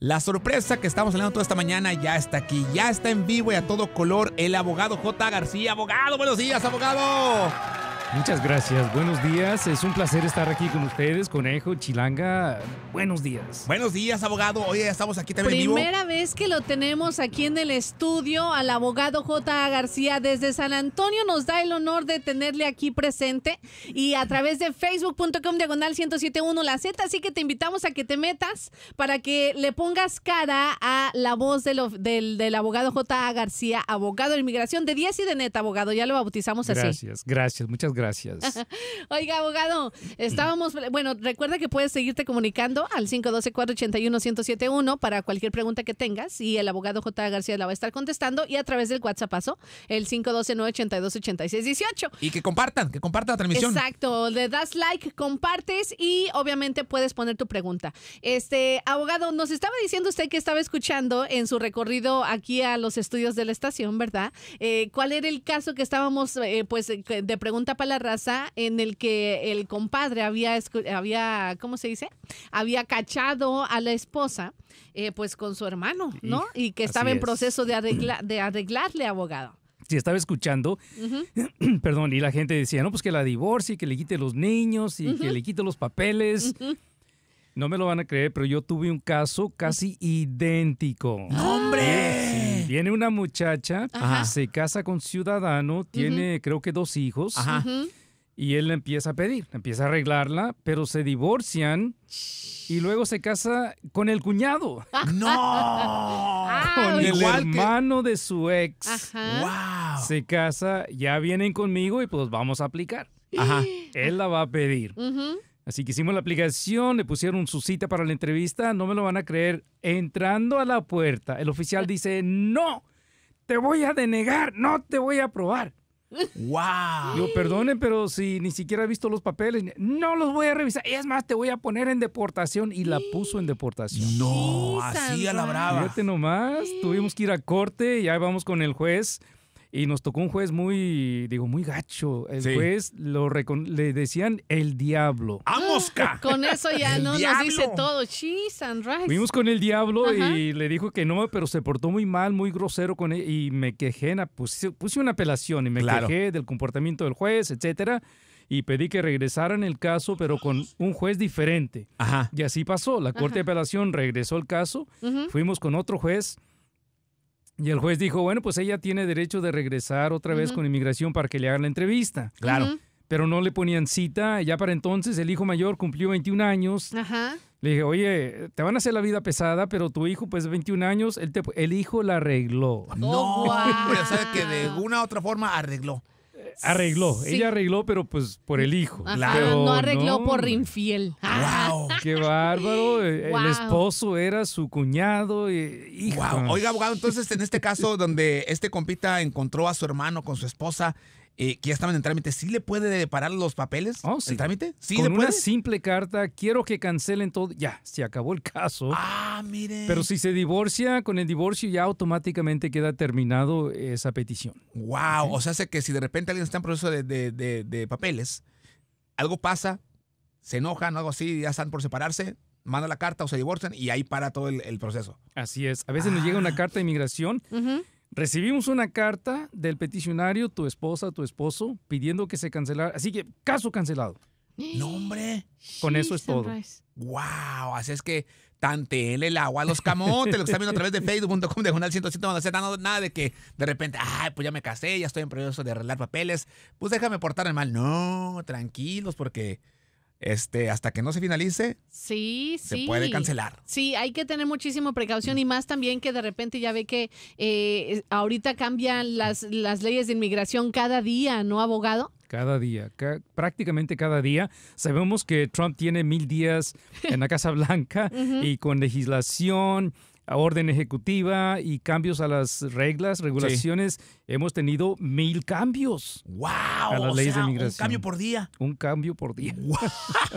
La sorpresa que estamos hablando toda esta mañana ya está aquí, ya está en vivo y a todo color el abogado J. García. Abogado, buenos días, abogado. Muchas gracias, buenos días. Es un placer estar aquí con ustedes, Conejo, Chilanga. Buenos días. Buenos días, abogado. Hoy estamos aquí también Primera vez que lo tenemos aquí en el estudio al abogado J.A. García desde San Antonio. Nos da el honor de tenerle aquí presente y a través de facebook.com diagonal 1071 la Z. Así que te invitamos a que te metas para que le pongas cara a la voz del, del, abogado J.A. García, abogado de inmigración de 10 y de neta, abogado. Ya lo bautizamos así. Gracias, gracias. Muchas gracias gracias. Oiga, abogado, estábamos, bueno, recuerda que puedes seguirte comunicando al 512-481-1071 para cualquier pregunta que tengas y el abogado J. García la va a estar contestando y a través del WhatsApp paso el 512-982-8618. Y que compartan, que compartan la transmisión. Exacto, le das like, compartes y obviamente puedes poner tu pregunta. Este, abogado, nos estaba diciendo usted que estaba escuchando en su recorrido aquí a los estudios de la estación, ¿verdad? Eh, ¿Cuál era el caso que estábamos, eh, pues, de pregunta para la raza en el que el compadre había, había ¿cómo se dice? Había cachado a la esposa, eh, pues con su hermano, ¿no? Y que estaba en proceso de, de arreglarle abogado si estaba escuchando, perdón, y la gente decía, no, pues que la divorcie, que le quite los niños y que le quite los papeles. No me lo van a creer, pero yo tuve un caso casi idéntico. ¡Hombre! viene una muchacha, se casa con ciudadano, tiene creo que dos hijos. Y él le empieza a pedir, empieza a arreglarla, pero se divorcian y luego se casa con el cuñado. ¡No! Ah, con el hermano de su ex. ¡Wow! Se casa, ya vienen conmigo y pues vamos a aplicar. Ajá. Él la va a pedir. Ajá. Así que hicimos la aplicación, le pusieron su cita para la entrevista, no me lo van a creer. Entrando a la puerta, el oficial dice, no, te voy a denegar, no te voy a aprobar. ¡Wow! Yo, perdonen, pero si ni siquiera he visto los papeles, no los voy a revisar. Es más, te voy a poner en deportación. Y la puso en deportación. No, así a la brava. Fíjate nomás, tuvimos que ir a corte, ya vamos con el juez y nos tocó un juez muy, digo, muy gacho. El juez lo le decían el diablo. ¡A ¡Ah, mosca! Con eso ya no nos dice todo. Cheese and rice. Fuimos con el diablo y le dijo que no, pero se portó muy mal, muy grosero con él y me quejé, puse, puse una apelación y me quejé del comportamiento del juez, etcétera y pedí que regresaran el caso, pero con un juez diferente. Y así pasó. La Corte de Apelación regresó el caso, fuimos con otro juez y el juez dijo, bueno, pues ella tiene derecho de regresar otra vez con inmigración para que le hagan la entrevista. Claro. Pero no le ponían cita. Ya para entonces el hijo mayor cumplió 21 años. Ajá. Le dije, oye, te van a hacer la vida pesada, pero tu hijo, pues 21 años, el hijo la arregló. No, no oh, que de una u otra forma arregló. Arregló, ella arregló, pero pues por el hijo. no arregló por infiel. ¡Wow! ¡Qué bárbaro! El esposo era su cuñado. Oiga, abogado, entonces en este caso donde este compita encontró a su hermano con su esposa, eh, que ya estaban en trámite, ¿sí le puede parar los papeles? Oh, ¿El trámite? ¿Sí Con una simple carta, quiero que cancelen todo. Ya, se acabó el caso. Ah, mire. Pero si se divorcia, con el divorcio ya automáticamente queda terminado esa petición. Wow, o sea, hace que si de repente alguien está en proceso de, papeles, algo pasa, se enojan o algo así, ya están por separarse, manda la carta o se divorcian y ahí para todo el, proceso. Así es. A veces nos llega una ah. carta de inmigración. Recibimos una carta del peticionario, tu esposa, tu esposo, pidiendo que se cancelara. Así que, caso cancelado. No, hombre. Con eso es todo. Wow, así es que tantele el agua a los camotes, lo que está viendo a través de facebook.com de Jornal 107, nada, de que de repente, ay, pues ya me casé, ya estoy en proceso de arreglar papeles, pues déjame portarme mal. No, tranquilos, porque este, hasta que no se finalice, se puede cancelar. Sí, hay que tener muchísima precaución y más también que de repente ya ve que eh, ahorita cambian las, las leyes de inmigración cada día, ¿no, abogado? cada día, prácticamente cada día. Sabemos que Trump tiene mil días en la Casa Blanca y con legislación orden ejecutiva y cambios a las reglas, regulaciones, hemos tenido mil cambios. ¡Wow! A las de inmigración Un cambio por día. Un cambio por día. Wow.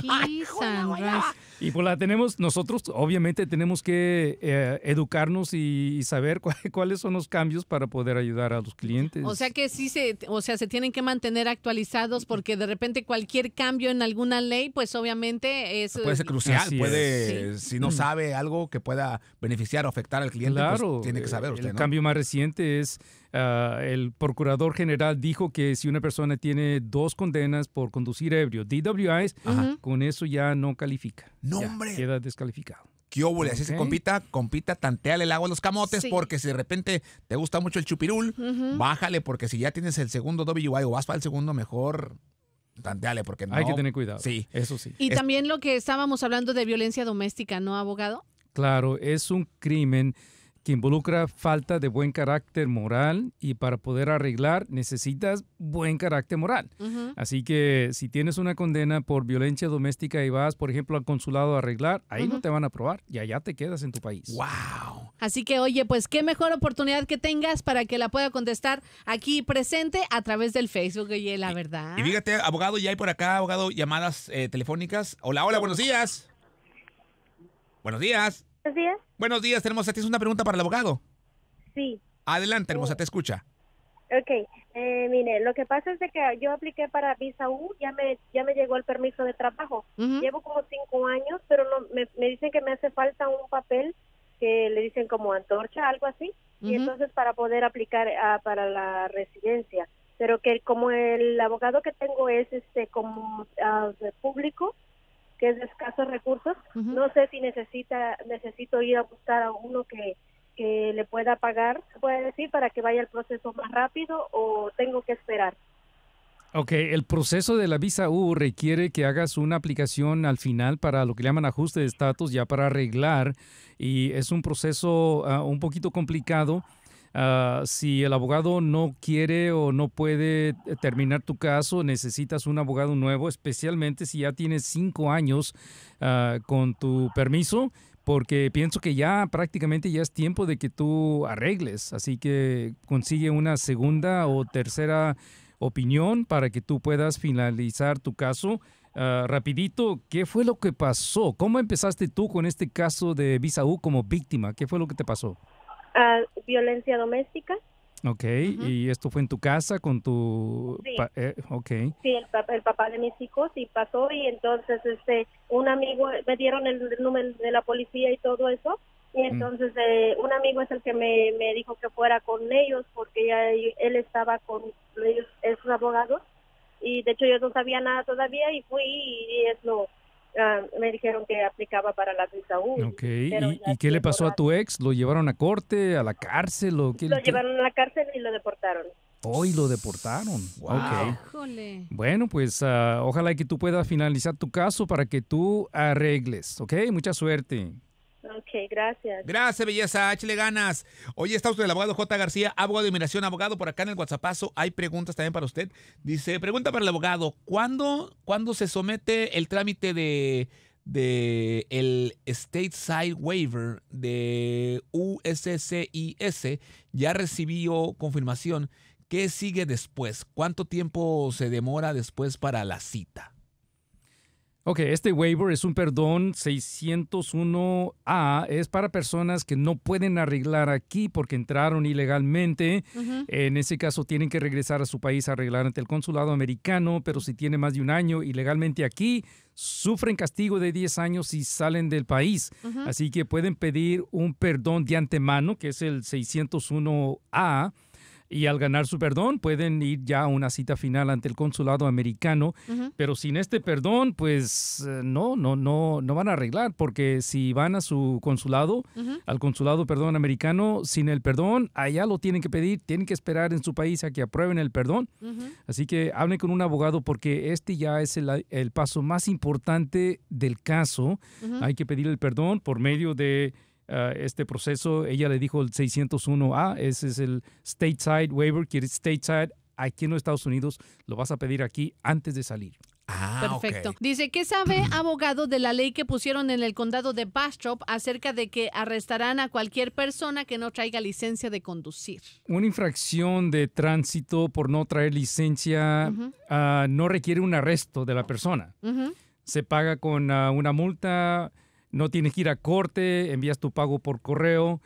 y pues la tenemos, nosotros obviamente tenemos que eh, educarnos y, saber cuáles son los cambios para poder ayudar a los clientes. O sea que sí se, o sea, se tienen que mantener actualizados porque de repente cualquier cambio en alguna ley, pues obviamente es. Puede ser crucial, puede, si no mm. sabe algo que pueda beneficiar o afectar al cliente, pues, tiene que saber usted. El cambio más reciente es ah, el procurador general dijo que si una persona tiene dos condenas por conducir ebrio, DWIs, con eso ya no califica. No, Queda descalificado. ¿Qué óvula! Okay. se compita, compita, tanteale el agua a los camotes, porque si de repente te gusta mucho el chupirul, bájale, porque si ya tienes el segundo WI o vas para el segundo, mejor tanteale, porque no. Hay que tener cuidado. Sí. Eso sí. Y también lo que estábamos hablando de violencia doméstica, ¿no, abogado? claro, es un crimen que involucra falta de buen carácter moral y para poder arreglar necesitas buen carácter moral. Así que si tienes una condena por violencia doméstica y vas, por ejemplo, al consulado a arreglar, ahí no te van a aprobar y allá te quedas en tu país. ¡Wow! Así que, oye, pues qué mejor oportunidad que tengas para que la pueda contestar aquí presente a través del Facebook, oye, la verdad. Y fíjate, abogado, ya hay por acá, abogado, llamadas eh, telefónicas. Hola, hola, buenos días. Buenos días. Buenos días. Buenos días, hermosa. ¿Tienes una pregunta para el abogado? Sí. Adelante, hermosa, te escucha. Ok, eh, mire, lo que pasa es de que yo apliqué para visa U, ya me, ya me llegó el permiso de trabajo. Llevo como cinco años, pero no, me, dicen que me hace falta un papel que le dicen como antorcha, algo así, y entonces para poder aplicar ah, para la residencia. Pero que como el abogado que tengo es este como ah, público, que es de escasos recursos. No sé si necesita necesito ir a buscar a uno que, le pueda pagar, puede decir, para que vaya el proceso más rápido o tengo que esperar. Ok, el proceso de la visa U requiere que hagas una aplicación al final para lo que llaman ajuste de estatus, ya para arreglar, y es un proceso ah, un poquito complicado Ah, si el abogado no quiere o no puede eh, terminar tu caso, necesitas un abogado nuevo, especialmente si ya tienes cinco años ah, con tu permiso, porque pienso que ya prácticamente ya es tiempo de que tú arregles, así que consigue una segunda o tercera opinión para que tú puedas finalizar tu caso. Ah, rapidito, ¿qué fue lo que pasó? ¿Cómo empezaste tú con este caso de Bisaú como víctima? ¿Qué fue lo que te pasó? a violencia doméstica. Ok, ¿y esto fue en tu casa con tu...? Eh, okay. sí el, papá, de mis hijos y pasó y entonces este un amigo, me dieron el número de la policía y todo eso y mm. entonces eh, un amigo es el que me, dijo que fuera con ellos porque ya él estaba con ellos, un abogado y de hecho yo no sabía nada todavía y fui y es lo Ah, me dijeron que aplicaba para la visa U. ¿Y, qué le pasó a tu ex? ¿Lo llevaron a corte, a la cárcel? qué, lo llevaron a la cárcel y lo deportaron. Hoy oh, lo deportaron. Bueno, pues ah, ojalá que tú puedas finalizar tu caso para que tú arregles, ¿ok? Mucha suerte. Ok, gracias. Gracias, belleza. Échale ganas. Hoy está usted el abogado J. García, abogado de inmigración, abogado. Por acá en el WhatsAppazo hay preguntas también para usted. Dice, pregunta para el abogado, ¿cuándo, ¿cuándo se somete el trámite de, de el Side Waiver de USCIS? Ya recibió confirmación. ¿Qué sigue después? ¿Cuánto tiempo se demora después para la cita? Ok, este waiver es un perdón 601A, es para personas que no pueden arreglar aquí porque entraron ilegalmente. En ese caso tienen que regresar a su país a arreglar ante el consulado americano, pero si tiene más de un año ilegalmente aquí, sufren castigo de 10 años si salen del país. Así que pueden pedir un perdón de antemano, que es el 601A y al ganar su perdón pueden ir ya a una cita final ante el consulado americano, pero sin este perdón pues eh, no, no, no, no van a arreglar porque si van a su consulado, al consulado, perdón, americano, sin el perdón, allá lo tienen que pedir, tienen que esperar en su país a que aprueben el perdón. Así que hablen con un abogado porque este ya es el paso más importante del caso. Hay que pedir el perdón por medio de Ah, este proceso. Ella le dijo el 601A, ah, ese es el stateside waiver, quiere stateside aquí en los Estados Unidos, lo vas a pedir aquí antes de salir. Ah, Perfecto. Dice, ¿qué sabe abogado de la ley que pusieron en el condado de Bastrop acerca de que arrestarán a cualquier persona que no traiga licencia de conducir? Una infracción de tránsito por no traer licencia ah, no requiere un arresto de la persona. Se paga con una multa no tienes que ir a corte, envías tu pago por correo.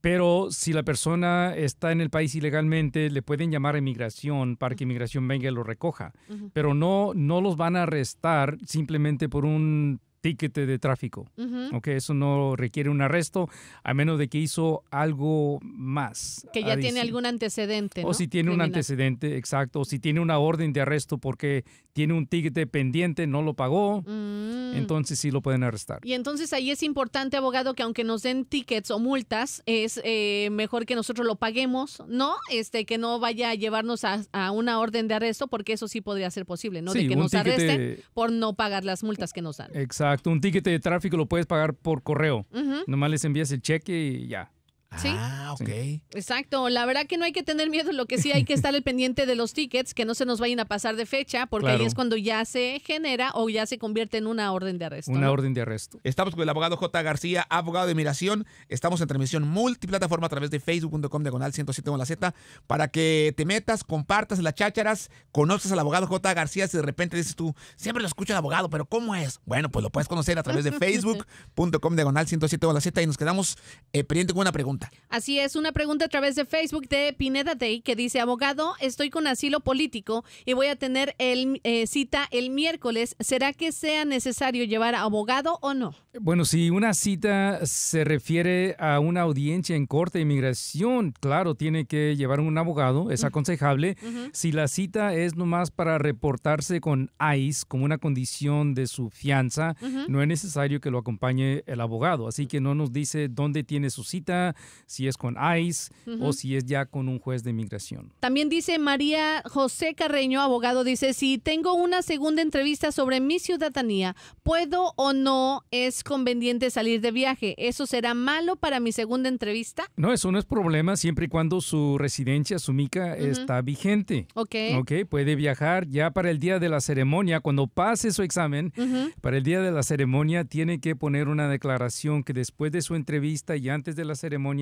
Pero si la persona está en el país ilegalmente, le pueden llamar a inmigración para que inmigración venga y lo recoja. Pero no, no los van a arrestar simplemente por un ticket de tráfico. ¿ok? eso no requiere un arresto a menos de que hizo algo más. Que ya tiene algún antecedente. O si tiene un antecedente, exacto. O si tiene una orden de arresto porque tiene un ticket pendiente, no lo pagó. Mm. Entonces sí lo pueden arrestar. Y entonces ahí es importante, abogado, que aunque nos den tickets o multas, es eh, mejor que nosotros lo paguemos, ¿no? Este, que no vaya a llevarnos a, una orden de arresto porque eso sí podría ser posible, ¿no? de que nos arresten por no pagar las multas que nos dan. Exacto. Exacto, un ticket de tráfico lo puedes pagar por correo. Nomás les envías el cheque y ya. Sí. Ah, ok. Exacto. La verdad que no hay que tener miedo. Lo que sí hay que estar al pendiente de los tickets, que no se nos vayan a pasar de fecha, porque ahí es cuando ya se genera o ya se convierte en una orden de arresto. Una orden de arresto. Estamos con el abogado J. García, abogado de migración. Estamos en transmisión multiplataforma a través de facebook.com diagonal 107 Z para que te metas, compartas las chácharas, conozcas al abogado J. García. Si de repente dices tú, siempre lo escucho el abogado, pero ¿cómo es? Bueno, pues lo puedes conocer a través de facebook.com diagonal 107 Z y nos quedamos eh, pendiente con una pregunta. Así es, una pregunta a través de Facebook de Pineda Day que dice, abogado, estoy con asilo político y voy a tener el, eh, cita el miércoles. ¿Será que sea necesario llevar a abogado o no? Bueno, si una cita se refiere a una audiencia en corte de inmigración, claro, tiene que llevar un abogado, es aconsejable. Si la cita es nomás para reportarse con ICE como una condición de su fianza, no es necesario que lo acompañe el abogado. Así que no nos dice dónde tiene su cita, si es con ICE o si es ya con un juez de inmigración. También dice María José Carreño, abogado, dice, si tengo una segunda entrevista sobre mi ciudadanía, ¿puedo o no es conveniente salir de viaje? ¿Eso será malo para mi segunda entrevista? No, eso no es problema siempre y cuando su residencia, su mica, está vigente. Ok. Ok, puede viajar ya para el día de la ceremonia, cuando pase su examen, para el día de la ceremonia tiene que poner una declaración que después de su entrevista y antes de la ceremonia,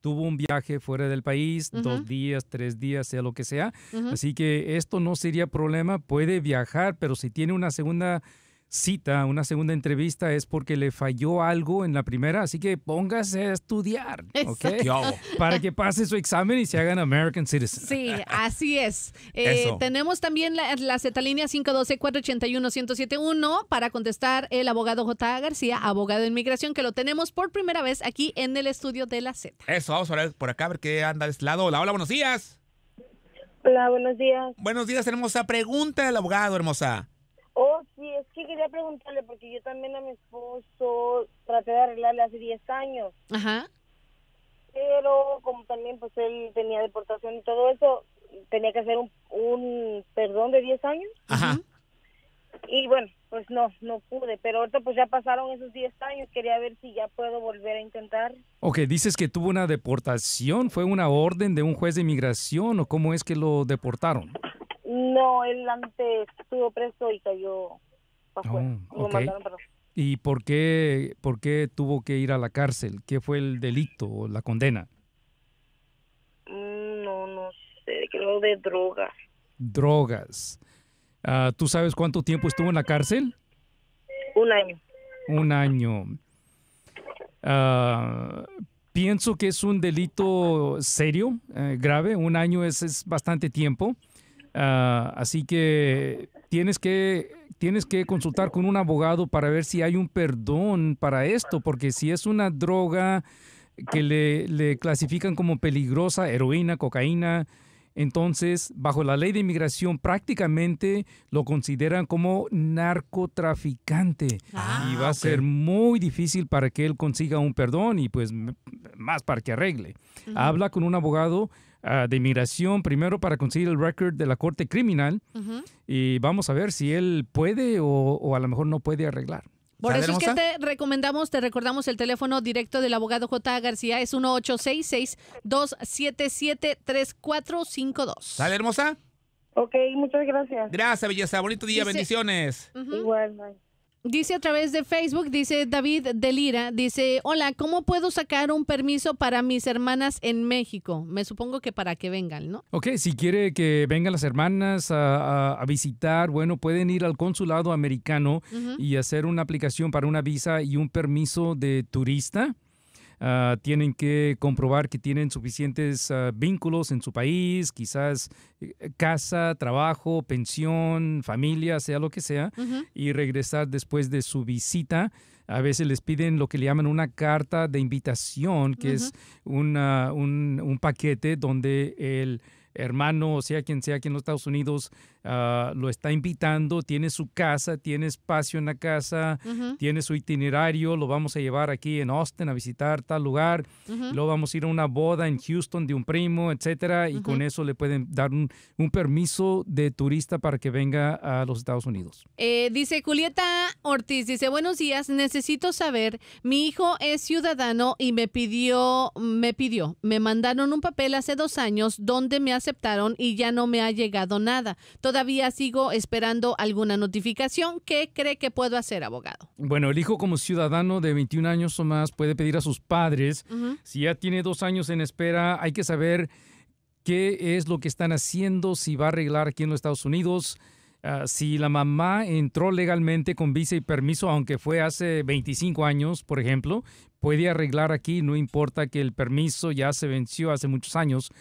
tuvo un viaje fuera del país, dos días, tres días, sea lo que sea. Así que esto no sería problema, puede viajar, pero si tiene una segunda cita, una segunda entrevista, es porque le falló algo en la primera, así que póngase a estudiar, ¿ok? Para que pase su examen y se hagan American Citizen. Sí, así es. Eh, tenemos también la, la Z-Línea 512-481-1071 para contestar el abogado J. García, abogado de inmigración, que lo tenemos por primera vez aquí en el estudio de la Z. Eso, vamos a ver por acá, a ver qué anda de este lado. Hola, hola, buenos días. Hola, buenos días. Buenos días, hermosa. Pregunta del abogado, hermosa. Oh, quería preguntarle porque yo también a mi esposo traté de arreglarle hace 10 años. Ajá. Pero como también pues él tenía deportación y todo eso, tenía que hacer un, un perdón de 10 años. Ajá. Y bueno, pues no, no pude. Pero ahorita pues ya pasaron esos 10 años. Quería ver si ya puedo volver a intentar. Ok, dices que tuvo una deportación. ¿Fue una orden de un juez de inmigración o cómo es que lo deportaron? No, él antes estuvo preso y cayó Oh, ¿Y por qué, por qué tuvo que ir a la cárcel? ¿Qué fue el delito o la condena? Mm, no, no sé, creo de drogas. Drogas. Ah, ¿Tú sabes cuánto tiempo estuvo en la cárcel? Un año. Un año. Ah, pienso que es un delito serio, eh, grave. Un año es, bastante tiempo. Ah, así que tienes que tienes que consultar con un abogado para ver si hay un perdón para esto, porque si es una droga que le, clasifican como peligrosa, heroína, cocaína, entonces bajo la ley de inmigración prácticamente lo consideran como narcotraficante ah, y va a ser muy difícil para que él consiga un perdón y pues más para que arregle. Habla con un abogado Ah, de inmigración primero para conseguir el récord de la corte criminal y vamos a ver si él puede o, a lo mejor no puede arreglar. Por eso es que te recomendamos, te recordamos el teléfono directo del abogado J. García, es 1866-277-3452. ¿Sale, hermosa? Ok, muchas gracias. Gracias, belleza. Bonito día, bendiciones. Igual, Dice a través de Facebook, dice David Delira, dice, hola, ¿cómo puedo sacar un permiso para mis hermanas en México? Me supongo que para que vengan, ¿no? Ok, si quiere que vengan las hermanas a, visitar, bueno, pueden ir al consulado americano y hacer una aplicación para una visa y un permiso de turista. Ah, tienen que comprobar que tienen suficientes ah, vínculos en su país, quizás eh, casa, trabajo, pensión, familia, sea lo que sea, y regresar después de su visita. A veces les piden lo que le llaman una carta de invitación, que es una, un, un paquete donde el hermano, o sea quien sea aquí en los Estados Unidos, ah, lo está invitando, tiene su casa, tiene espacio en la casa, tiene su itinerario, lo vamos a llevar aquí en Austin a visitar tal lugar, lo luego vamos a ir a una boda en Houston de un primo, etcétera, y con eso le pueden dar un, permiso de turista para que venga a los Estados Unidos. Eh, dice Julieta Ortiz, dice, buenos días, necesito saber, mi hijo es ciudadano y me pidió, me pidió, me mandaron un papel hace dos años donde me ha aceptaron y ya no me ha llegado nada. Todavía sigo esperando alguna notificación. ¿Qué cree que puedo hacer, abogado? Bueno, el hijo como ciudadano de 21 años o más puede pedir a sus padres, si ya tiene dos años en espera, hay que saber qué es lo que están haciendo, si va a arreglar aquí en los Estados Unidos. Ah, si la mamá entró legalmente con visa y permiso, aunque fue hace 25 años, por ejemplo, puede arreglar aquí, no importa que el permiso ya se venció hace muchos años.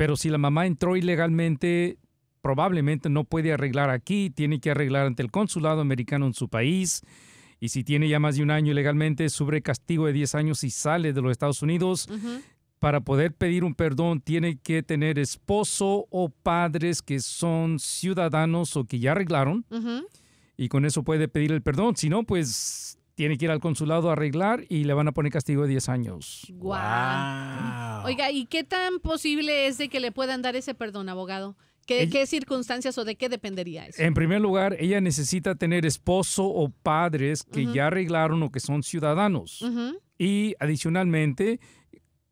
Pero si la mamá entró ilegalmente, probablemente no puede arreglar aquí, tiene que arreglar ante el consulado americano en su país. Y si tiene ya más de un año ilegalmente, sube castigo de 10 años y sale de los Estados Unidos. Para poder pedir un perdón, tiene que tener esposo o padres que son ciudadanos o que ya arreglaron. Y con eso puede pedir el perdón. Si no, pues tiene que ir al consulado a arreglar y le van a poner castigo de 10 años. Oiga, ¿y qué tan posible es de que le puedan dar ese perdón, abogado? ¿Qué, ¿Qué, circunstancias o de qué dependería eso? En primer lugar, ella necesita tener esposo o padres que ya arreglaron o que son ciudadanos. Y adicionalmente,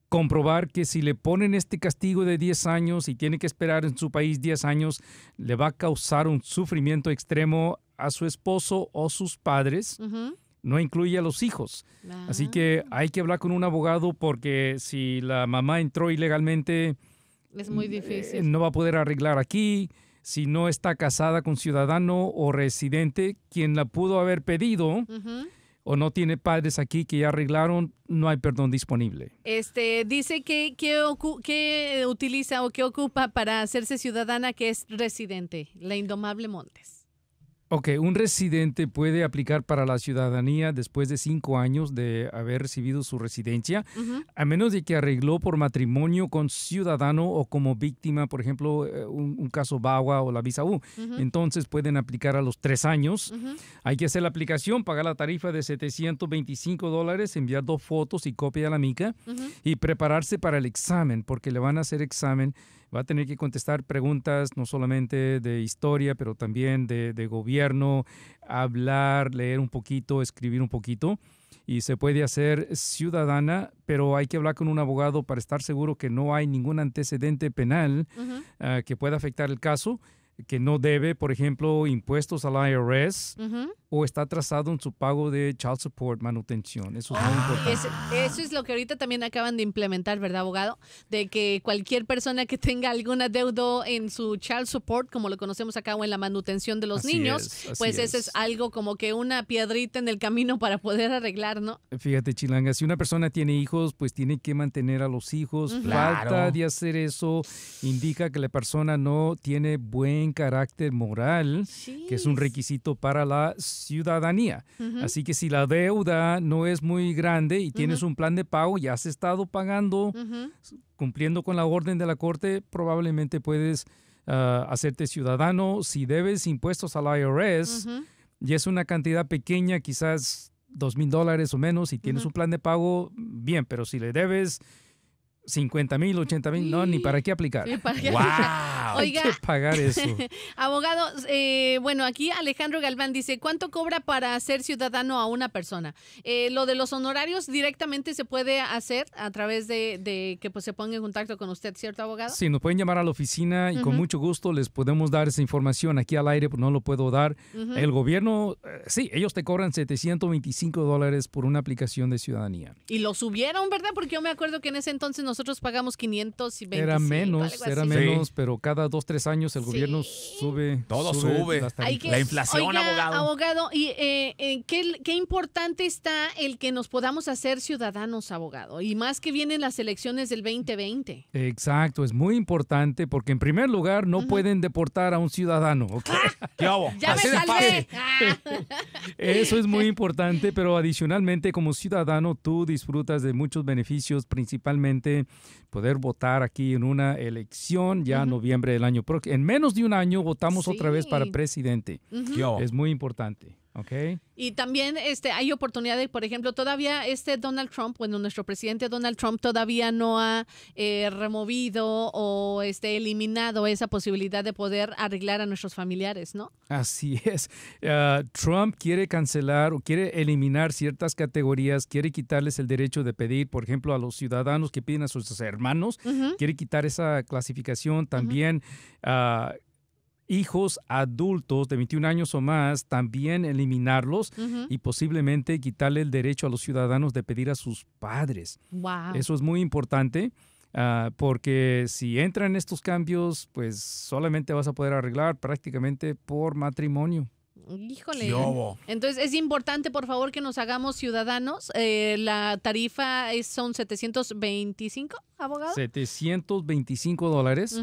comprobar que si le ponen este castigo de 10 años y tiene que esperar en su país 10 años, le va a causar un sufrimiento extremo a su esposo o sus padres no incluye a los hijos. Así que ah. hay que hablar con un abogado porque si la mamá entró ilegalmente, es muy difícil. Eh, no va a poder arreglar aquí. Si no está casada con ciudadano o residente, quien la pudo haber pedido, o no tiene padres aquí que ya arreglaron, no hay perdón disponible. Este dice que qué utiliza o qué ocupa para hacerse ciudadana que es residente, la indomable Montes. Ok, un residente puede aplicar para la ciudadanía después de cinco años de haber recibido su residencia, a menos de que arregló por matrimonio con ciudadano o como víctima, por ejemplo, eh, un, caso Bagua o la visa U. Entonces pueden aplicar a los tres años. Hay que hacer la aplicación, pagar la tarifa de 725 dólares, enviar dos fotos y copia a la mica y prepararse para el examen, porque le van a hacer examen va a tener que contestar preguntas no solamente de historia, pero también de, gobierno, hablar, leer un poquito, escribir un poquito y se puede hacer ciudadana, pero hay que hablar con un abogado para estar seguro que no hay ningún antecedente penal ah, que pueda afectar el caso que no debe, por ejemplo, impuestos al IRS o está atrasado en su pago de child support, manutención. Eso es ah, eso es lo que ahorita también acaban de implementar, ¿verdad, abogado? De que cualquier persona que tenga alguna deuda en su child support, como lo conocemos acá, o en la manutención de los niños, pues eso es. algo como que una piedrita en el camino para poder arreglar, ¿no? Fíjate, Chilanga, si una persona tiene hijos, pues tiene que mantener a los hijos. Falta de hacer eso indica que la persona no tiene buen carácter moral, que es un requisito para la ciudadanía. Así que si la deuda no es muy grande y tienes un plan de pago, y has estado pagando, cumpliendo con la orden de la corte, probablemente puedes ah, hacerte ciudadano. Si debes impuestos al IRS, y es una cantidad pequeña, quizás dos mil dólares o menos, y tienes un plan de pago, bien, pero si le debes 50 mil, 80 mil, no, ni para qué aplicar. pagar eso. abogado, eh, bueno, aquí Alejandro Galván dice, ¿cuánto cobra para ser ciudadano a una persona? Eh, lo de los honorarios directamente se puede hacer a través de, que pues, se ponga en contacto con usted, ¿cierto, abogado? Sí, nos pueden llamar a la oficina y con mucho gusto les podemos dar esa información aquí al aire, pues, no lo puedo dar. El gobierno, eh, sí, ellos te cobran 725 dólares por una aplicación de ciudadanía. Y lo subieron, ¿verdad? Porque yo me acuerdo que en ese entonces nos nosotros pagamos 525. Era menos, era menos, pero cada dos, tres años el gobierno sube. Todo sube. la inflación, oiga, abogado. Abogado, ¿y eh, eh, qué, importante está el que nos podamos hacer ciudadanos, abogado? Y más que vienen las elecciones del 2020. Exacto, es muy importante porque en primer lugar no pueden deportar a un ciudadano. Ah, ¿Qué hago Ya me Eso es muy importante, pero adicionalmente como ciudadano tú disfrutas de muchos beneficios, principalmente poder votar aquí en una elección ya en noviembre del año próximo. En menos de un año votamos otra vez para presidente. Es muy importante. Y también este, hay oportunidades, por ejemplo, todavía este Donald Trump, bueno, nuestro presidente Donald Trump todavía no ha eh, removido o este, eliminado esa posibilidad de poder arreglar a nuestros familiares, ¿no? Así es. Ah, Trump quiere cancelar o quiere eliminar ciertas categorías, quiere quitarles el derecho de pedir, por ejemplo, a los ciudadanos que piden a sus hermanos, quiere quitar esa clasificación también. Ah, hijos adultos de 21 años o más, también eliminarlos y posiblemente quitarle el derecho a los ciudadanos de pedir a sus padres. Eso es muy importante. Ah, porque si entran estos cambios, pues solamente vas a poder arreglar prácticamente por matrimonio. Híjole. Entonces es importante, por favor, que nos hagamos ciudadanos. Eh, la tarifa es, son 725, abogado. 725 dólares.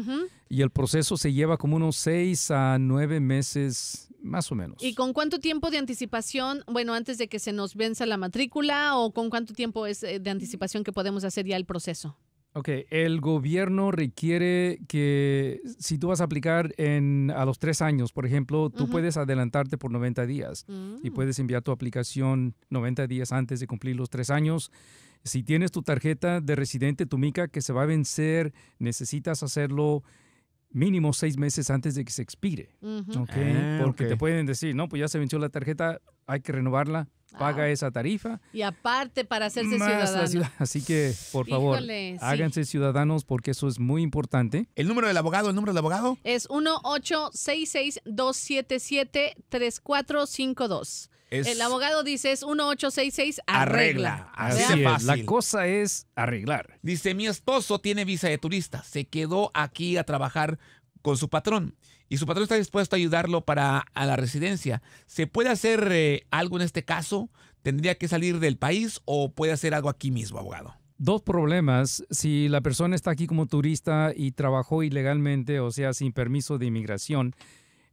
Y el proceso se lleva como unos 6 a 9 meses, más o menos. ¿Y con cuánto tiempo de anticipación? Bueno, antes de que se nos venza la matrícula o con cuánto tiempo es eh, de anticipación que podemos hacer ya el proceso. Ok, el gobierno requiere que si tú vas a aplicar en, a los tres años, por ejemplo, tú puedes adelantarte por 90 días y mm. puedes enviar tu aplicación 90 días antes de cumplir los tres años. Si tienes tu tarjeta de residente tu mica, que se va a vencer, necesitas hacerlo mínimo seis meses antes de que se expire. okay? Ah, porque te pueden decir, no, pues ya se venció la tarjeta, hay que renovarla, Paga esa tarifa. Y aparte para hacerse ciudadano. Así que, por favor, háganse ciudadanos porque eso es muy importante. ¿El número del abogado? ¿El número del abogado? Es 1 277 3452 El abogado dice es 1866 arregla. arregla. Así La cosa es arreglar. Dice, mi esposo tiene visa de turista. Se quedó aquí a trabajar con su patrón y su patrón está dispuesto a ayudarlo para a la residencia. ¿Se puede hacer eh, algo en este caso? ¿Tendría que salir del país o puede hacer algo aquí mismo, abogado? Dos problemas. Si la persona está aquí como turista y trabajó ilegalmente, o sea, sin permiso de inmigración,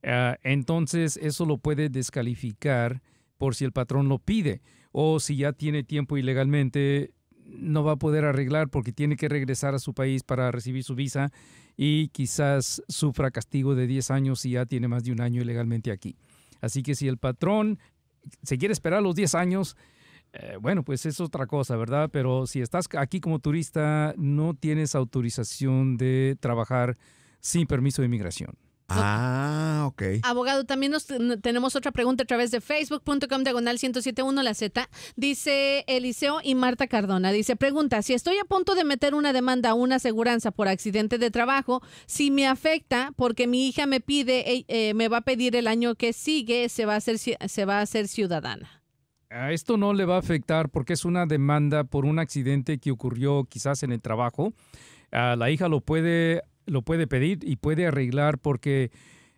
eh, entonces eso lo puede descalificar por si el patrón lo pide. O si ya tiene tiempo ilegalmente, no va a poder arreglar porque tiene que regresar a su país para recibir su visa y quizás sufra castigo de 10 años si ya tiene más de un año ilegalmente aquí. Así que si el patrón se quiere esperar los 10 años, eh, bueno, pues es otra cosa, ¿verdad? Pero si estás aquí como turista, no tienes autorización de trabajar sin permiso de inmigración. Ah, ok. Abogado, también tenemos otra pregunta a través de facebook.com diagonal 1071 la Z. Dice Eliseo y Marta Cardona. Dice, pregunta, si estoy a punto de meter una demanda a una aseguranza por accidente de trabajo, si me afecta porque mi hija me pide, eh, eh, me va a pedir el año que sigue, se va a hacer, se va a ciudadana. A esto no le va a afectar porque es una demanda por un accidente que ocurrió quizás en el trabajo. Ah, la hija lo puede lo puede pedir y puede arreglar porque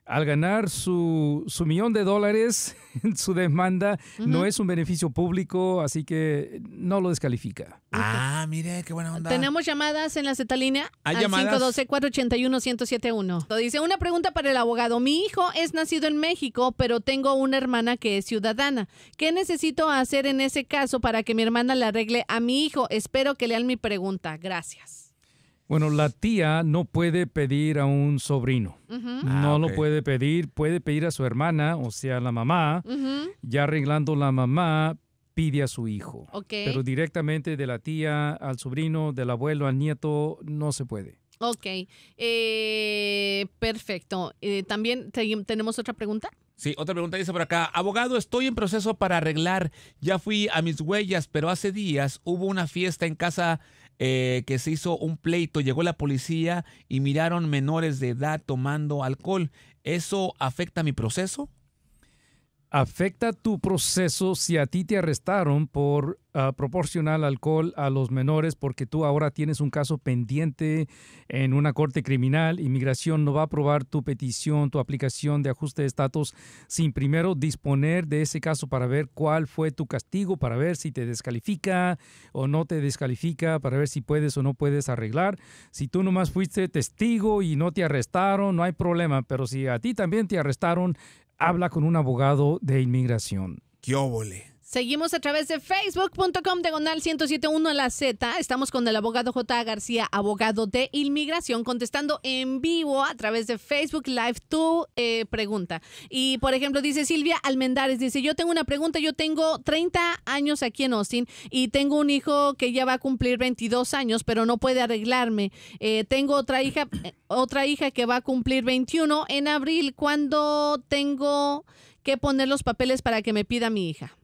al ganar su, su millón de dólares en su demanda, no es un beneficio público, así que no lo descalifica. Ah, mire, qué buena onda. Tenemos llamadas en la Z línea al 512-481-1071. Dice, una pregunta para el abogado. Mi hijo es nacido en México, pero tengo una hermana que es ciudadana. ¿Qué necesito hacer en ese caso para que mi hermana le arregle a mi hijo? Espero que lean mi pregunta. Gracias. Bueno, la tía no puede pedir a un sobrino. Ah, no lo puede pedir. Puede pedir a su hermana, o sea, a la mamá. Ya arreglando la mamá, pide a su hijo. Pero directamente de la tía al sobrino, del abuelo al nieto, no se puede. Ok, eh, perfecto. Eh, también tenemos otra pregunta. Sí, otra pregunta dice por acá, abogado, estoy en proceso para arreglar, ya fui a mis huellas, pero hace días hubo una fiesta en casa eh, que se hizo un pleito, llegó la policía y miraron menores de edad tomando alcohol. ¿Eso afecta mi proceso? afecta tu proceso si a ti te arrestaron por ah, proporcionar alcohol a los menores porque tú ahora tienes un caso pendiente en una corte criminal. Inmigración no va a aprobar tu petición, tu aplicación de ajuste de estatus sin primero disponer de ese caso para ver cuál fue tu castigo, para ver si te descalifica o no te descalifica, para ver si puedes o no puedes arreglar. Si tú nomás fuiste testigo y no te arrestaron, no hay problema, pero si a ti también te arrestaron, habla con un abogado de inmigración. ¡Qué Seguimos a través de facebook.com diagonal 1071 a la Z. Estamos con el abogado J. García, abogado de inmigración, contestando en vivo a través de Facebook Live tu eh, pregunta. Y por ejemplo, dice Silvia Almendares, dice, yo tengo una pregunta, yo tengo 30 años aquí en Austin y tengo un hijo que ya va a cumplir 22 años, pero no puede arreglarme. Eh, tengo otra hija, eh, otra hija que va a cumplir 21 en abril. ¿Cuándo tengo que poner los papeles para que me pida mi hija?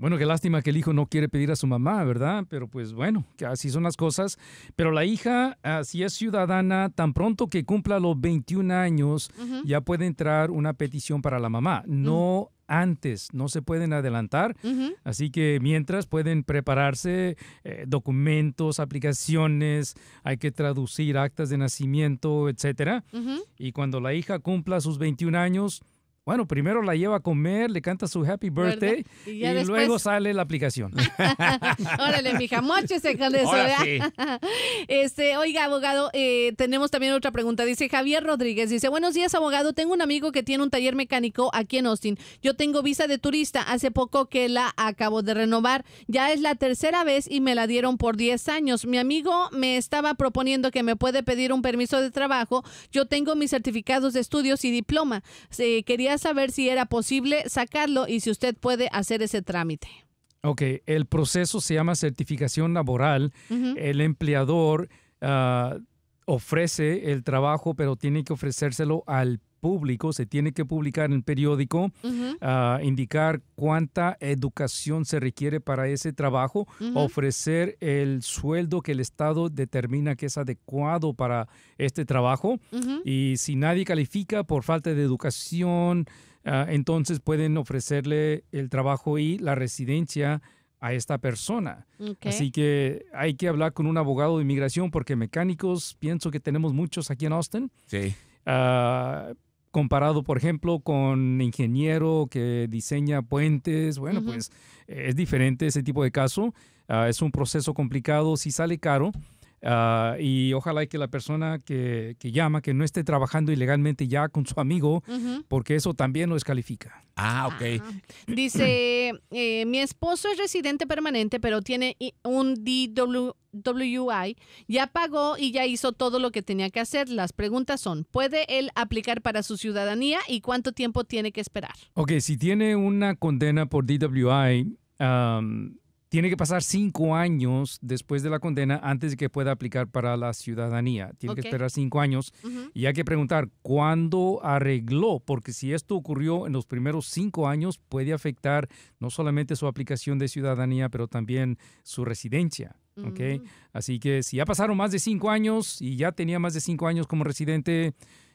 Bueno, qué lástima que el hijo no quiere pedir a su mamá, ¿verdad? Pero pues bueno, que así son las cosas. Pero la hija, si es ciudadana, tan pronto que cumpla los 21 años, ya puede entrar una petición para la mamá. Mm. No antes, no se pueden adelantar. Así que mientras pueden prepararse eh, documentos, aplicaciones, hay que traducir actas de nacimiento, etcétera. Y cuando la hija cumpla sus 21 años, bueno, primero la lleva a comer, le canta su happy birthday y, luego sale la aplicación. Órale, mija, mochese con Este, oiga, abogado, eh, tenemos también otra pregunta. Dice Javier Rodríguez, dice, buenos días, abogado. Tengo un amigo que tiene un taller mecánico aquí en Austin. Yo tengo visa de turista hace poco que la acabo de renovar. Ya es la tercera vez y me la dieron por 10 años. Mi amigo me estaba proponiendo que me puede pedir un permiso de trabajo. Yo tengo mis certificados de estudios y diploma. quería saber si era posible sacarlo y si usted puede hacer ese trámite. Ok, el proceso se llama certificación laboral. El empleador ah, ofrece el trabajo, pero tiene que ofrecérselo al público, se tiene que publicar en el periódico, ah, indicar cuánta educación se requiere para ese trabajo, ofrecer el sueldo que el Estado determina que es adecuado para este trabajo y si nadie califica por falta de educación, ah, entonces pueden ofrecerle el trabajo y la residencia a esta persona. Así que hay que hablar con un abogado de inmigración porque mecánicos, pienso que tenemos muchos aquí en Austin. Sí. Ah, comparado, por ejemplo, con ingeniero que diseña puentes, bueno, pues es diferente ese tipo de caso. Ah, es un proceso complicado, si sale caro. Ah, y ojalá que la persona que, llama, que no esté trabajando ilegalmente ya con su amigo, porque eso también lo descalifica. Ah, ok. Ah, dice, eh, mi esposo es residente permanente, pero tiene un DWI. ya pagó y ya hizo todo lo que tenía que hacer. Las preguntas son, ¿puede él aplicar para su ciudadanía y cuánto tiempo tiene que esperar? Ok, si tiene una condena por DWI, tiene que pasar cinco años después de la condena antes de que pueda aplicar para la ciudadanía. Tiene que esperar cinco años y hay que preguntar cuándo arregló, porque si esto ocurrió en los primeros cinco años puede afectar no solamente su aplicación de ciudadanía, pero también su residencia. Mm. Así que si ya pasaron más de cinco años y ya tenía más de cinco años como residente,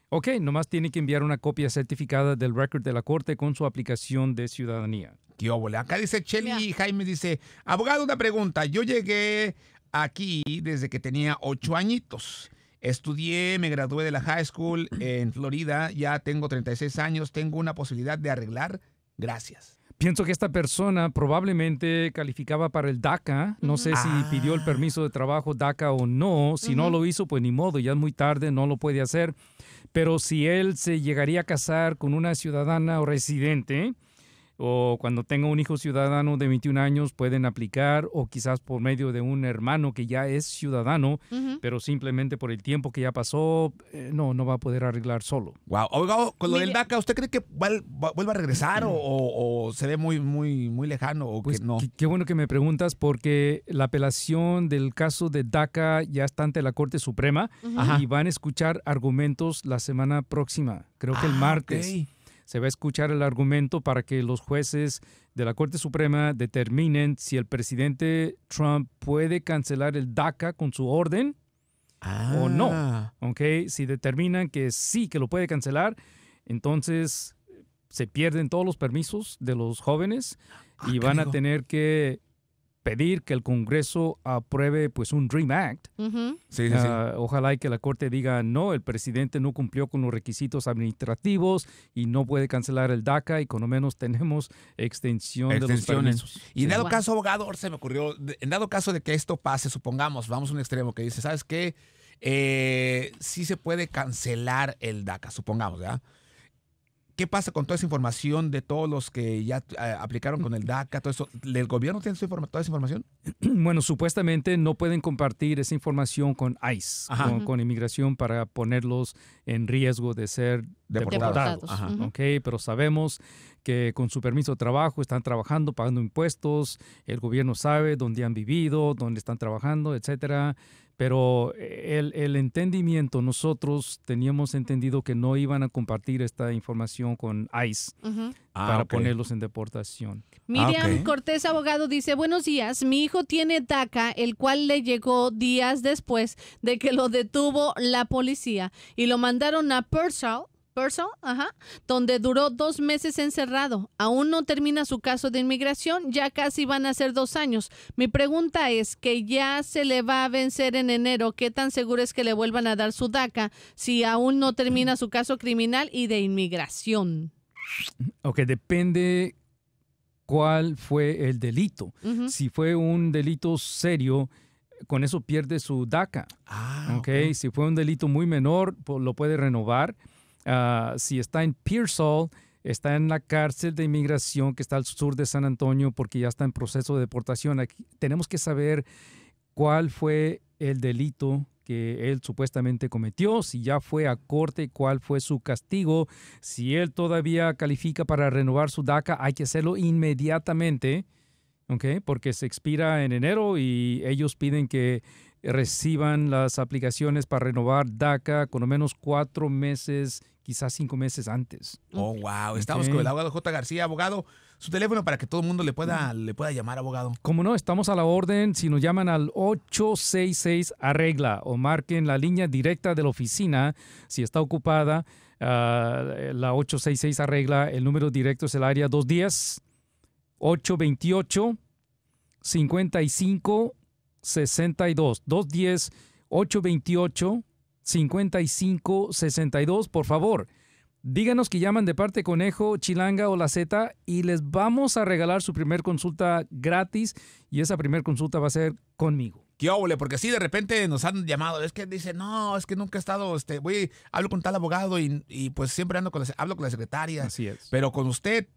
Ok, nomás tiene que enviar una copia certificada del récord de la corte con su aplicación de ciudadanía. Qué Acá dice Chelly Jaime dice, abogado, una pregunta. Yo llegué aquí desde que tenía ocho añitos. Estudié, me gradué de la high school en Florida, ya tengo 36 años, tengo una posibilidad de arreglar. Gracias. Pienso que esta persona probablemente calificaba para el DACA. No sé si pidió el ah. permiso de trabajo DACA o no. Si no lo hizo, pues ni modo, ya es muy tarde, no lo puede hacer. Pero si él se llegaría a casar con una ciudadana o residente, o cuando tenga un hijo ciudadano de 21 años pueden aplicar o quizás por medio de un hermano que ya es ciudadano, pero simplemente por el tiempo que ya pasó, eh, no, no va a poder arreglar solo. Wow. Oiga, con lo del DACA, ¿usted cree que vuelva a regresar mm. o, se ve muy, muy, muy lejano pues que no? Qué, bueno que me preguntas porque la apelación del caso de DACA ya está ante la Corte Suprema y van a escuchar argumentos la semana próxima, creo que el ah, martes se va a escuchar el argumento para que los jueces de la Corte Suprema determinen si el presidente Trump puede cancelar el DACA con su orden o no. Ah. ¿Okay? Si determinan que sí, que lo puede cancelar, entonces eh, se pierden todos los permisos de los jóvenes ah, y van a tener que pedir que el Congreso apruebe pues un Dream Act. Ah, ojalá y que la Corte diga no, el presidente no cumplió con los requisitos administrativos y no puede cancelar el DACA y con lo menos tenemos extensión de los permisos. Y en dado caso, abogado, se me ocurrió, en dado caso de que esto pase, supongamos, vamos a un extremo que dice, ¿sabes qué? Eh, sí se puede cancelar el DACA, supongamos, ¿verdad? ¿Qué pasa con toda esa información de todos los que ya eh, aplicaron con el DACA, todo eso? ¿El gobierno tiene toda esa información? Bueno, supuestamente no pueden compartir esa información con ICE, con, inmigración, para ponerlos en riesgo de ser deportados. Okay, pero sabemos que con su permiso de trabajo están trabajando, pagando impuestos, el gobierno sabe dónde han vivido, dónde están trabajando, etcétera. Pero eh, el, entendimiento, nosotros teníamos entendido que no iban a compartir esta información con ICE ah, para ponerlos en deportación. Miriam ah, Cortés, abogado, dice, buenos días, mi hijo tiene DACA, el cual le llegó días después de que lo detuvo la policía y lo mandaron a Purcell, ajá, donde duró dos meses encerrado. Aún no termina su caso de inmigración, ya casi van a ser dos años. Mi pregunta es que ya se le va a vencer en enero, ¿qué tan seguro es que le vuelvan a dar su DACA si aún no termina su caso criminal y de inmigración? Ok, depende cuál fue el delito. Si fue un delito serio, con eso pierde su DACA. Ah, Si fue un delito muy menor, lo puede renovar. Ah, si está en Pearsall, está en la cárcel de inmigración que está al sur de San Antonio porque ya está en proceso de deportación. tenemos que saber cuál fue el delito que él supuestamente cometió, si ya fue a corte, cuál fue su castigo, si él todavía califica para renovar su DACA, hay que hacerlo inmediatamente, porque se expira en enero y ellos piden que reciban las aplicaciones para renovar DACA con al menos cuatro meses quizás cinco meses antes. Oh, wow. Estamos con el abogado J. García, abogado. Su teléfono para que todo el mundo le pueda, mm. le pueda llamar, abogado. Como no, estamos a la orden. Si nos llaman al 866 arregla o marquen la línea directa de la oficina si está ocupada. Ah, la 866 arregla. El número directo es el área 210 828 55 62. 210 828 5562. Por favor, díganos que llaman de parte Conejo, Chilanga o La Z y les vamos a regalar su primer consulta gratis y esa primer consulta va a ser conmigo. Qué óvole, porque sí, de repente nos han llamado. Es que dice, no, es que nunca he estado, este, voy, hablo con tal abogado y, pues siempre ando con hablo con la secretaria. Así es. Pero con usted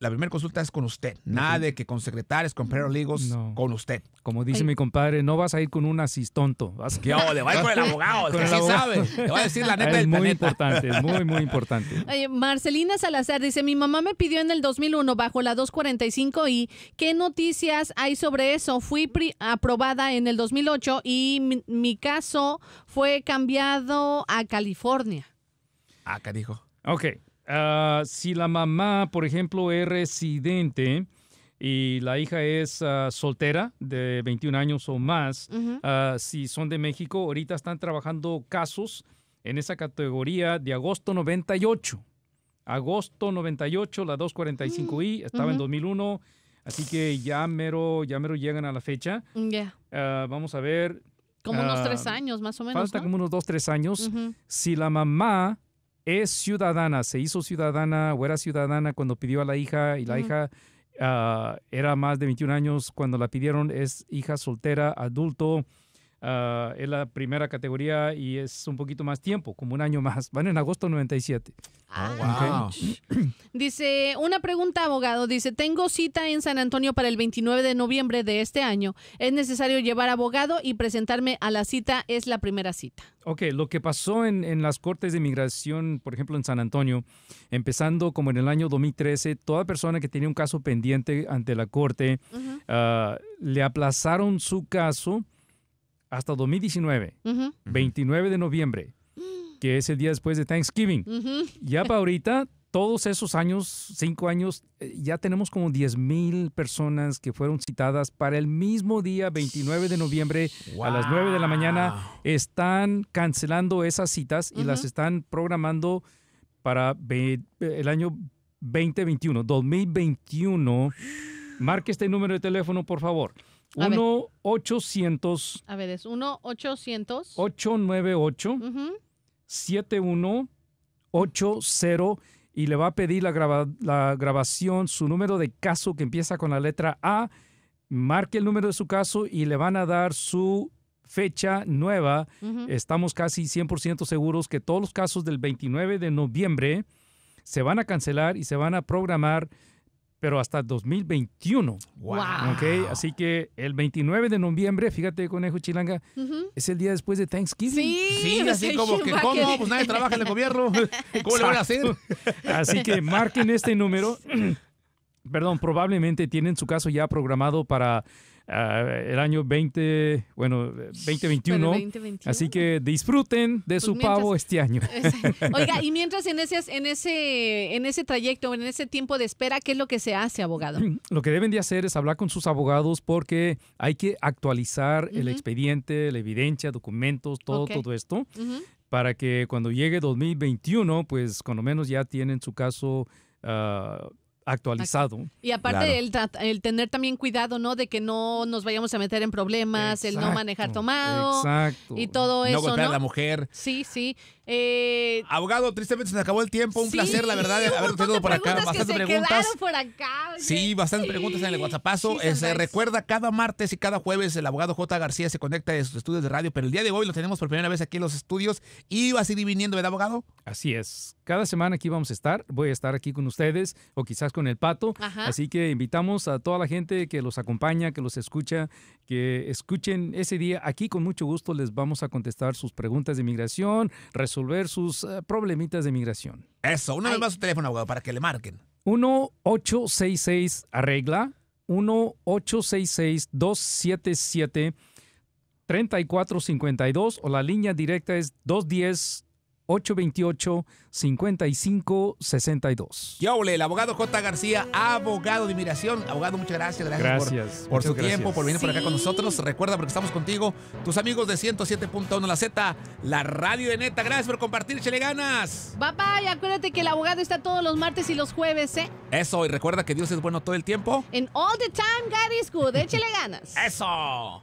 la primera consulta es con usted. Nada de que con secretarios, con mm, peroligos, con usted. Como dice mi compadre, no vas a ir con un asistonto. Vas... le va a ir con el abogado, con sabe. Le voy a decir la neta Es muy importante, es muy, muy importante. Marcelina Salazar dice, mi mamá me pidió en el 2001 bajo la 245 y ¿qué noticias hay sobre eso? Fui aprobada en el 2008 y mi, caso fue cambiado a California. Acá ah, dijo. Ok. Ah, si la mamá, por ejemplo, es residente y la hija es ah, soltera de 21 años o más, ah, si son de México, ahorita están trabajando casos en esa categoría de agosto 98. Agosto 98, la 245i, mm, estaba en 2001. Así que ya mero, ya mero llegan a la fecha. Mm, vamos a ver. Como unos tres años, más o menos. Falta como unos dos, tres años. Si la mamá es ciudadana, se hizo ciudadana o era ciudadana cuando pidió a la hija y la hija ah, era más de 21 años cuando la pidieron, es hija soltera, adulto, Ah, es la primera categoría y es un poquito más tiempo, como un año más. Van en agosto 97. Ah, oh, wow. Dice, una pregunta, abogado. Dice, tengo cita en San Antonio para el 29 de noviembre de este año. ¿Es necesario llevar abogado y presentarme a la cita? Es la primera cita. Ok, lo que pasó en, las cortes de inmigración, por ejemplo, en San Antonio, empezando como en el año 2013, toda persona que tenía un caso pendiente ante la corte, ah, le aplazaron su caso hasta 2019, 29 de noviembre, que es el día después de Thanksgiving. Ya para ahorita, todos esos años, cinco años, eh, ya tenemos como 10 mil personas que fueron citadas para el mismo día, 29 de noviembre, a las 9 de la mañana. Están cancelando esas citas y las están programando para eh, el año 2021, 2021. Marque este número de teléfono, por favor. 1 800 A ver, es 1 800 898 7180 y le va a pedir la, la grabación, su número de caso que empieza con la letra A. Marque el número de su caso y le van a dar su fecha nueva. Estamos casi 100% seguros que todos los casos del 29 de noviembre se van a cancelar y se van a programar pero hasta 2021. Wow. Okay, así que el 29 de noviembre, fíjate, Conejo Chilanga, es el día después de Thanksgiving. Sí, así como que, ¿cómo? Pues nadie trabaja en el gobierno. ¿Cómo le van a hacer? Así que marquen este número. Perdón, probablemente tienen su caso ya programado para Ah, el año 20, bueno, 2021. Así que disfruten de pues su pavo este año. Oiga, y mientras en ese, en ese, en ese trayecto, en ese tiempo de espera, ¿qué es lo que se hace, abogado? Lo que deben de hacer es hablar con sus abogados porque hay que actualizar el expediente, la evidencia, documentos, todo, todo esto. Para que cuando llegue 2021, pues cuando menos ya tienen su caso ah, actualizado. Y aparte el, tener también cuidado, ¿no? De que no nos vayamos a meter en problemas, el no manejar tomado y todo eso. No golpear a la mujer. Sí, sí. Eh, abogado, tristemente se acabó el tiempo. Un placer, la verdad, haber tenido por acá. Bastantes preguntas. Sí, bastantes preguntas en el WhatsApp. se eh, recuerda, cada martes y cada jueves el abogado J. García se conecta de sus estudios de radio, pero el día de hoy lo tenemos por primera vez aquí en los estudios y va a seguir viniendo, ¿verdad, abogado? Así es. Cada semana aquí vamos a estar. Voy a estar aquí con ustedes o quizás con el pato. Así que invitamos a toda la gente que los acompaña, que los escucha, que escuchen ese día. Aquí con mucho gusto les vamos a contestar sus preguntas de inmigración, resolver sus eh, problemitas de migración. Eso, una vez más su teléfono, abogado, para que le marquen. 1-866-ARREGLA, 1-866-277-3452 o la línea directa es 210 828-5562. Yole, el abogado J. García, abogado de inmigración. Abogado, muchas gracias. Gracias, por, su tiempo, por venir por acá con nosotros. Recuerda, porque estamos contigo, tus amigos de 107.1 La Z, la radio de neta. Gracias por compartir, chele ganas. Papá, y Acuérdate que el abogado está todos los martes y los jueves, ¿eh? Eso, y recuerda que Dios es bueno todo el tiempo. En all the time, God is good. ganas. Eso.